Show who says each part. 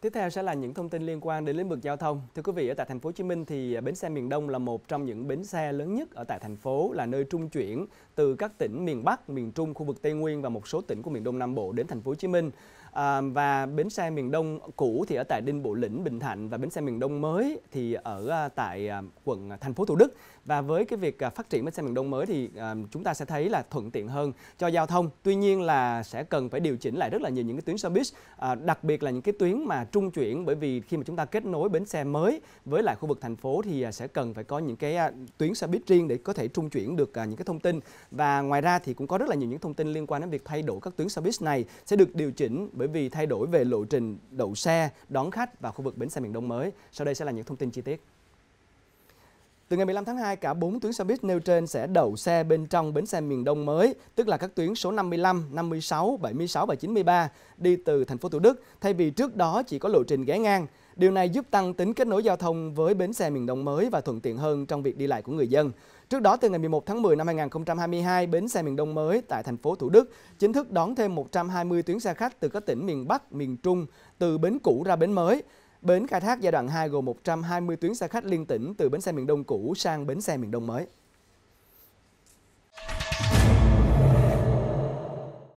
Speaker 1: Tiếp theo sẽ là những thông tin liên quan đến lĩnh vực giao thông. Thưa quý vị, ở tại thành phố Hồ Chí Minh thì à, bến xe miền Đông là một trong những bến xe lớn nhất ở tại thành phố là nơi trung chuyển từ các tỉnh miền Bắc, miền Trung, khu vực Tây Nguyên và một số tỉnh của miền Đông Nam Bộ đến thành phố Hồ Chí Minh. À, và bến xe miền Đông cũ thì ở tại Đinh Bộ Lĩnh, Bình Thạnh và bến xe miền Đông mới thì ở à, tại à, quận thành phố Thủ Đức. Và với cái việc phát triển bến xe miền Đông mới thì à, chúng ta sẽ thấy là thuận tiện hơn cho giao thông. Tuy nhiên là sẽ cần phải điều chỉnh lại rất là nhiều những cái tuyến xe buýt, à, đặc biệt là những cái tuyến mà trung chuyển bởi vì khi mà chúng ta kết nối bến xe mới với lại khu vực thành phố thì à, sẽ cần phải có những cái à, tuyến xe buýt riêng để có thể trung chuyển được à, những cái thông tin và ngoài ra thì cũng có rất là nhiều những thông tin liên quan đến việc thay đổi các tuyến xe buýt này sẽ được điều chỉnh bởi vì thay đổi về lộ trình đậu xe, đón khách và khu vực bến xe miền Đông mới. Sau đây sẽ là những thông tin chi tiết. Từ ngày 15 tháng 2, cả 4 tuyến xe buýt nêu trên sẽ đậu xe bên trong bến xe miền Đông mới, tức là các tuyến số 55, 56, 76 và 93 đi từ thành phố Thủ Đức, thay vì trước đó chỉ có lộ trình ghé ngang. Điều này giúp tăng tính kết nối giao thông với bến xe miền Đông mới và thuận tiện hơn trong việc đi lại của người dân. Trước đó từ ngày 11 tháng 10 năm 2022, bến xe miền Đông mới tại thành phố Thủ Đức chính thức đón thêm 120 tuyến xe khách từ các tỉnh miền Bắc, miền Trung từ bến cũ ra bến mới. Bến khai thác giai đoạn 2 gồm 120 tuyến xe khách liên tỉnh từ bến xe miền Đông cũ sang bến xe miền Đông mới.